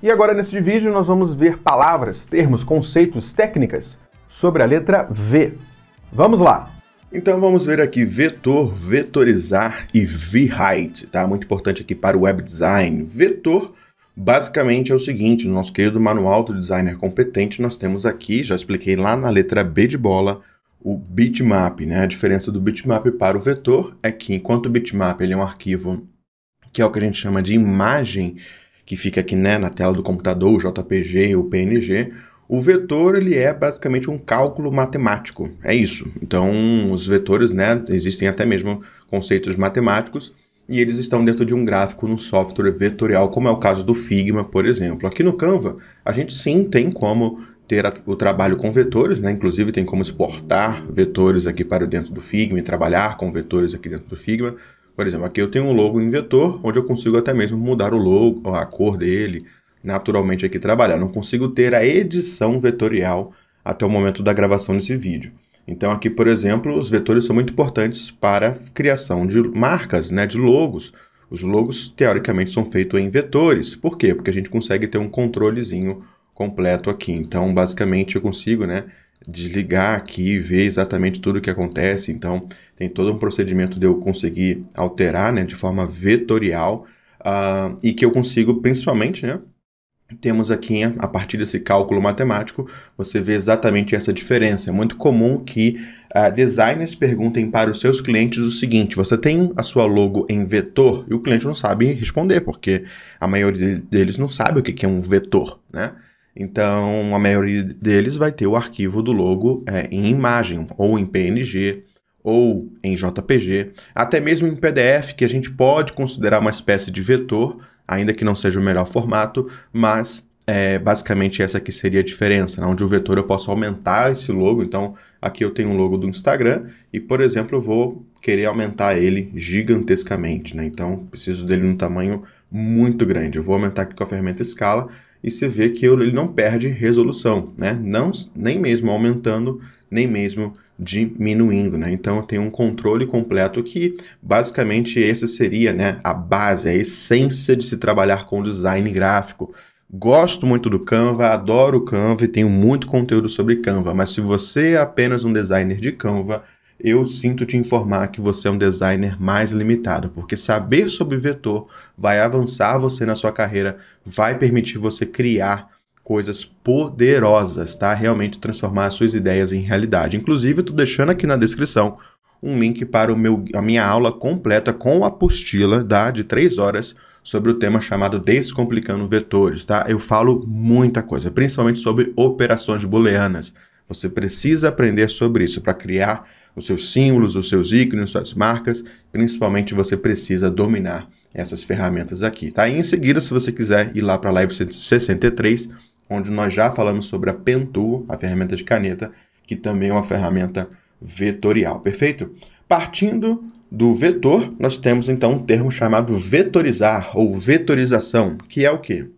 E agora neste vídeo nós vamos ver palavras, termos, conceitos, técnicas sobre a letra V. Vamos lá! Então vamos ver aqui vetor, vetorizar e v-height, tá? Muito importante aqui para o web design. Vetor basicamente é o seguinte, no nosso querido manual do designer competente, nós temos aqui, já expliquei lá na letra B de bola, o bitmap, né? A diferença do bitmap para o vetor é que enquanto o bitmap ele é um arquivo que é o que a gente chama de imagem, que fica aqui né, na tela do computador, o JPG o PNG, o vetor ele é basicamente um cálculo matemático, é isso. Então, os vetores, né, existem até mesmo conceitos matemáticos e eles estão dentro de um gráfico no software vetorial, como é o caso do Figma, por exemplo. Aqui no Canva, a gente sim tem como ter a, o trabalho com vetores, né? Inclusive tem como exportar vetores aqui para dentro do Figma e trabalhar com vetores aqui dentro do Figma. Por exemplo, aqui eu tenho um logo em vetor, onde eu consigo até mesmo mudar o logo, a cor dele, naturalmente aqui trabalhar. Eu não consigo ter a edição vetorial até o momento da gravação desse vídeo. Então aqui, por exemplo, os vetores são muito importantes para a criação de marcas, né, de logos. Os logos, teoricamente, são feitos em vetores. Por quê? Porque a gente consegue ter um controlezinho completo aqui. Então, basicamente, eu consigo né, desligar aqui e ver exatamente tudo o que acontece. Então, tem todo um procedimento de eu conseguir alterar né, de forma vetorial uh, e que eu consigo, principalmente, né, temos aqui, né, a partir desse cálculo matemático, você vê exatamente essa diferença. É muito comum que uh, designers perguntem para os seus clientes o seguinte: você tem a sua logo em vetor e o cliente não sabe responder, porque a maioria deles não sabe o que é um vetor, né? Então, a maioria deles vai ter o arquivo do logo é, em imagem, ou em PNG, ou em JPG, até mesmo em PDF, que a gente pode considerar uma espécie de vetor, ainda que não seja o melhor formato, mas é basicamente essa que seria a diferença, né? onde o vetor eu posso aumentar esse logo, então aqui eu tenho um logo do Instagram e, por exemplo, eu vou querer aumentar ele gigantescamente, né? então preciso dele no tamanho muito grande. Eu vou aumentar aqui com a ferramenta escala e você vê que ele não perde resolução, né? Não, nem mesmo aumentando, nem mesmo diminuindo, né? Então tem um controle completo que basicamente essa seria, né, a base, a essência de se trabalhar com design gráfico. Gosto muito do Canva, adoro o Canva e tenho muito conteúdo sobre Canva, mas se você é apenas um designer de Canva, eu sinto te informar que você é um designer mais limitado, porque saber sobre vetor vai avançar você na sua carreira, vai permitir você criar coisas poderosas, tá? Realmente transformar as suas ideias em realidade. Inclusive, estou deixando aqui na descrição um link para o meu, a minha aula completa com a apostila, tá? De três horas sobre o tema chamado Descomplicando Vetores, tá? Eu falo muita coisa, principalmente sobre operações booleanas. Você precisa aprender sobre isso para criar os seus símbolos, os seus ícones, suas marcas. Principalmente você precisa dominar essas ferramentas aqui, tá? E em seguida, se você quiser ir lá para a live 163, onde nós já falamos sobre a pentu, a ferramenta de caneta, que também é uma ferramenta vetorial, perfeito? Partindo do vetor, nós temos então um termo chamado vetorizar ou vetorização, que é o quê?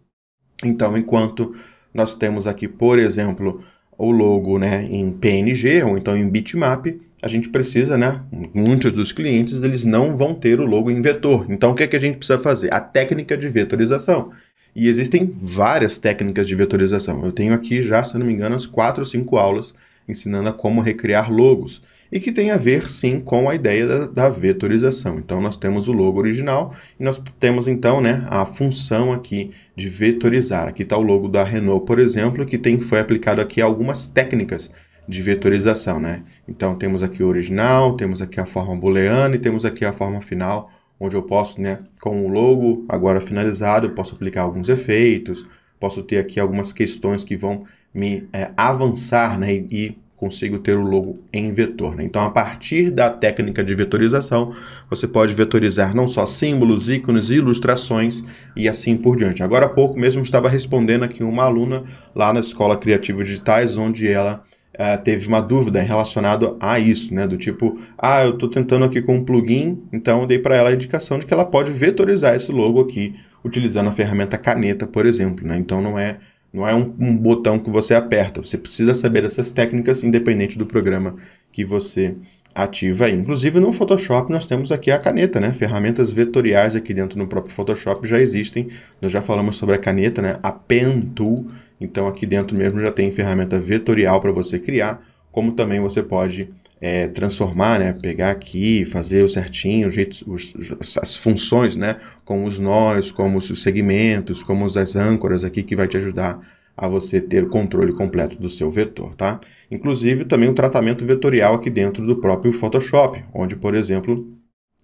Então, enquanto nós temos aqui, por exemplo, o logo né, em PNG ou então em bitmap, a gente precisa, né? Muitos dos clientes eles não vão ter o logo em vetor. Então o que, é que a gente precisa fazer? A técnica de vetorização. E existem várias técnicas de vetorização. Eu tenho aqui já, se não me engano, as 4 ou 5 aulas ensinando a como recriar logos e que tem a ver sim com a ideia da, da vetorização. Então nós temos o logo original e nós temos então né, a função aqui de vetorizar. Aqui está o logo da Renault, por exemplo, que tem, foi aplicado aqui algumas técnicas de vetorização. Né? Então temos aqui o original, temos aqui a forma booleana e temos aqui a forma final, onde eu posso, né, com o logo agora finalizado, eu posso aplicar alguns efeitos, posso ter aqui algumas questões que vão me é, avançar né, e, e consigo ter o logo em vetor. Né? Então, a partir da técnica de vetorização, você pode vetorizar não só símbolos, ícones, ilustrações e assim por diante. Agora há pouco mesmo estava respondendo aqui uma aluna lá na Escola Criativa Digitais, onde ela uh, teve uma dúvida relacionada a isso, né? Do tipo, ah, eu estou tentando aqui com um plugin, então eu dei para ela a indicação de que ela pode vetorizar esse logo aqui utilizando a ferramenta caneta, por exemplo. Né? Então não é não é um, um, botão que você aperta. Você precisa saber essas técnicas independente do programa que você ativa aí. Inclusive no Photoshop nós temos aqui a caneta, né? Ferramentas vetoriais aqui dentro no próprio Photoshop já existem. Nós já falamos sobre a caneta, né? A Pen Tool. Então aqui dentro mesmo já tem ferramenta vetorial para você criar, como também você pode é, transformar, né? pegar aqui, fazer o certinho, o jeito, os, as funções, né? como os nós, como os segmentos, como as âncoras aqui que vai te ajudar a você ter o controle completo do seu vetor, tá? Inclusive também o um tratamento vetorial aqui dentro do próprio Photoshop, onde, por exemplo,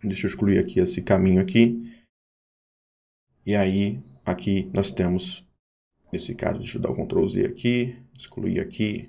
deixa eu excluir aqui esse caminho aqui, e aí aqui nós temos, nesse caso, deixa eu dar o Ctrl Z aqui, excluir aqui,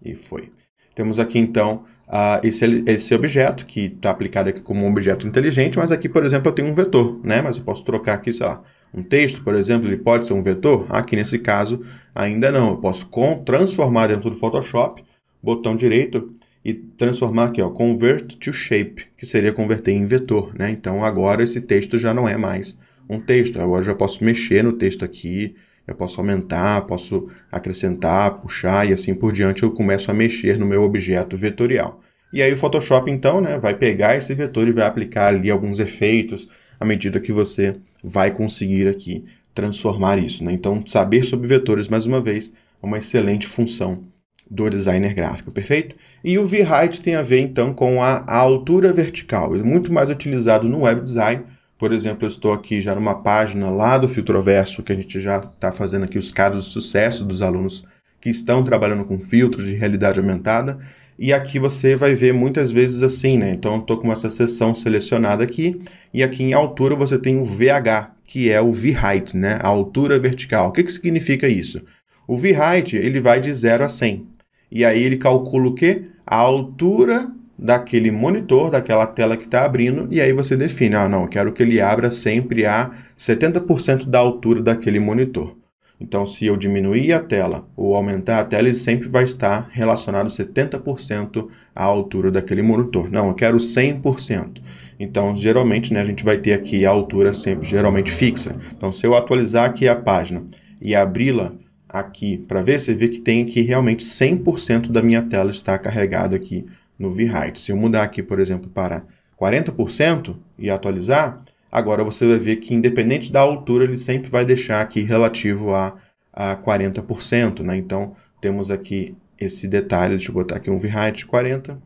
e foi. Temos aqui então uh, esse, esse objeto que está aplicado aqui como um objeto inteligente, mas aqui, por exemplo, eu tenho um vetor, né? Mas eu posso trocar aqui, sei lá, um texto, por exemplo, ele pode ser um vetor? Aqui nesse caso, ainda não. Eu posso transformar dentro do Photoshop, botão direito, e transformar aqui, ó, convert to shape, que seria converter em vetor, né? Então agora esse texto já não é mais um texto, agora eu já posso mexer no texto aqui, eu posso aumentar, posso acrescentar, puxar e assim por diante eu começo a mexer no meu objeto vetorial. E aí o Photoshop então né, vai pegar esse vetor e vai aplicar ali alguns efeitos à medida que você vai conseguir aqui transformar isso. Né? Então saber sobre vetores mais uma vez é uma excelente função do designer gráfico, perfeito? E o V-height tem a ver então com a, a altura vertical, é muito mais utilizado no web design, por exemplo, eu estou aqui já numa página lá do filtro verso que a gente já está fazendo aqui os casos de sucesso dos alunos que estão trabalhando com filtros de realidade aumentada. E aqui você vai ver muitas vezes assim, né? Então, eu estou com essa seção selecionada aqui, e aqui em altura você tem o VH, que é o V-Height, né? A altura vertical. O que, que significa isso? O V-Height, ele vai de 0 a 100. E aí ele calcula o quê? A altura daquele monitor, daquela tela que está abrindo, e aí você define, ah não, quero que ele abra sempre a 70% da altura daquele monitor. Então, se eu diminuir a tela ou aumentar a tela, ele sempre vai estar relacionado 70% à altura daquele monitor. Não, eu quero 100%. Então, geralmente, né, a gente vai ter aqui a altura sempre geralmente fixa. Então, se eu atualizar aqui a página e abri-la aqui para ver, você vê que tem aqui realmente 100% da minha tela está carregada aqui no V-Height. Se eu mudar aqui, por exemplo, para 40% e atualizar, agora você vai ver que independente da altura, ele sempre vai deixar aqui relativo a, a 40%. Né? Então, temos aqui esse detalhe, deixa eu botar aqui um V-Height de 40,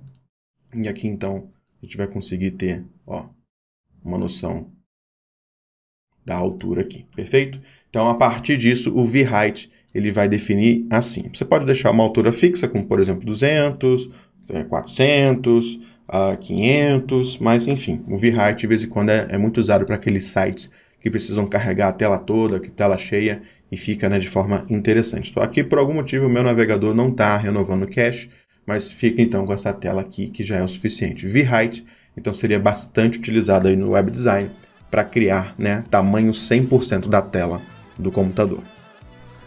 e aqui então a gente vai conseguir ter ó, uma noção da altura aqui, perfeito? Então, a partir disso, o V-Height ele vai definir assim. Você pode deixar uma altura fixa, como por exemplo 200, 400, uh, 500, mas enfim, o VRite de vez em quando é, é muito usado para aqueles sites que precisam carregar a tela toda, que tela cheia, e fica né, de forma interessante. Estou aqui por algum motivo, o meu navegador não está renovando o cache, mas fica então com essa tela aqui que já é o suficiente. v então seria bastante utilizado aí no web design para criar né, tamanho 100% da tela do computador.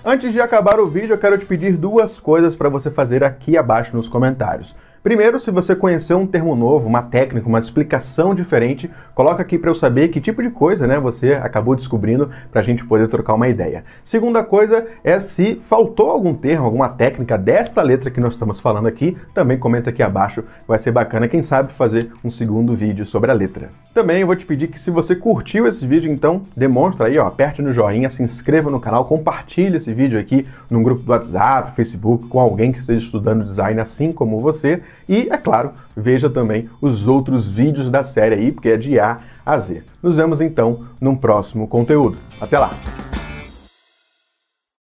Antes de acabar o vídeo, eu quero te pedir duas coisas para você fazer aqui abaixo nos comentários. Primeiro, se você conheceu um termo novo, uma técnica, uma explicação diferente, coloca aqui para eu saber que tipo de coisa né, você acabou descobrindo para a gente poder trocar uma ideia. Segunda coisa é se faltou algum termo, alguma técnica dessa letra que nós estamos falando aqui, também comenta aqui abaixo, vai ser bacana, quem sabe, fazer um segundo vídeo sobre a letra. Também eu vou te pedir que se você curtiu esse vídeo, então demonstra aí, ó, aperte no joinha, se inscreva no canal, compartilhe esse vídeo aqui num grupo do WhatsApp, Facebook, com alguém que esteja estudando design assim como você. E, é claro, veja também os outros vídeos da série aí, porque é de A a Z. Nos vemos então num próximo conteúdo. Até lá!